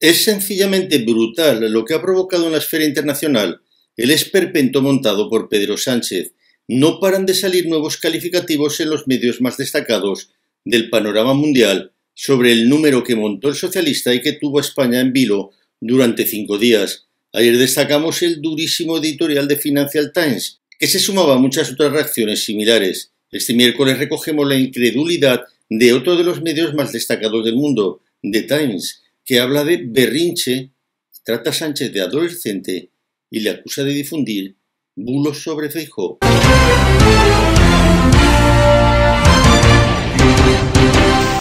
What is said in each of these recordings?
Es sencillamente brutal lo que ha provocado en la esfera internacional el esperpento montado por Pedro Sánchez. No paran de salir nuevos calificativos en los medios más destacados del panorama mundial sobre el número que montó el socialista y que tuvo a España en vilo durante cinco días. Ayer destacamos el durísimo editorial de Financial Times, que se sumaba a muchas otras reacciones similares. Este miércoles recogemos la incredulidad de otro de los medios más destacados del mundo, The Times, que habla de berrinche, trata a Sánchez de adolescente y le acusa de difundir bulos sobre feijo.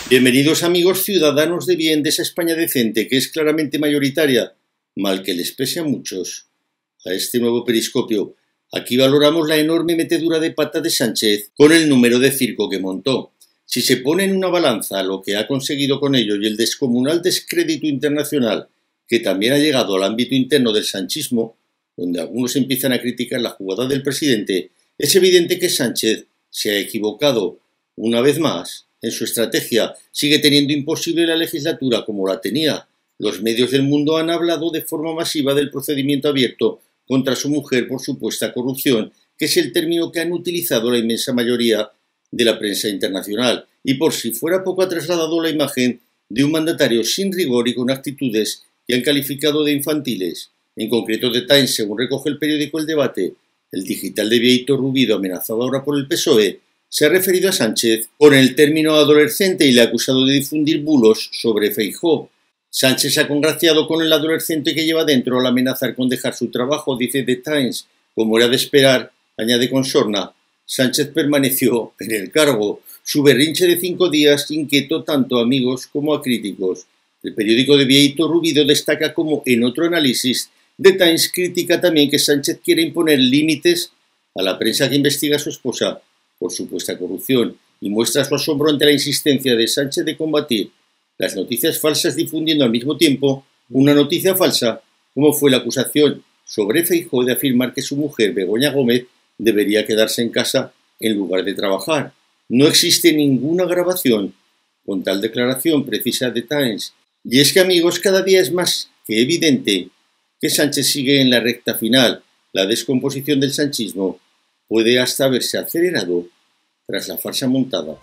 Bienvenidos amigos ciudadanos de bien de esa España decente que es claramente mayoritaria, mal que les pese a muchos, a este nuevo periscopio. Aquí valoramos la enorme metedura de pata de Sánchez con el número de circo que montó. Si se pone en una balanza lo que ha conseguido con ello y el descomunal descrédito internacional que también ha llegado al ámbito interno del sanchismo, donde algunos empiezan a criticar la jugada del presidente, es evidente que Sánchez se ha equivocado una vez más en su estrategia, sigue teniendo imposible la legislatura como la tenía. Los medios del mundo han hablado de forma masiva del procedimiento abierto contra su mujer por supuesta corrupción, que es el término que han utilizado la inmensa mayoría de la prensa internacional, y por si fuera poco ha trasladado la imagen de un mandatario sin rigor y con actitudes que han calificado de infantiles. En concreto, The Times, según recoge el periódico El Debate, el digital de Vieito Rubido, amenazado ahora por el PSOE, se ha referido a Sánchez con el término adolescente y le ha acusado de difundir bulos sobre Feijó. Sánchez se ha congraciado con el adolescente que lleva dentro al amenazar con dejar su trabajo, dice The Times. Como era de esperar, añade con sorna, Sánchez permaneció en el cargo. Su berrinche de cinco días inquietó tanto a amigos como a críticos. El periódico de Vieito Rubido destaca como en otro análisis, The Times critica también que Sánchez quiere imponer límites a la prensa que investiga a su esposa por supuesta corrupción y muestra su asombro ante la insistencia de Sánchez de combatir las noticias falsas difundiendo al mismo tiempo una noticia falsa, como fue la acusación sobre Feijóo de afirmar que su mujer, Begoña Gómez, debería quedarse en casa en lugar de trabajar. No existe ninguna grabación con tal declaración precisa de Times. Y es que, amigos, cada día es más que evidente que Sánchez sigue en la recta final. La descomposición del sanchismo puede hasta haberse acelerado tras la farsa montada.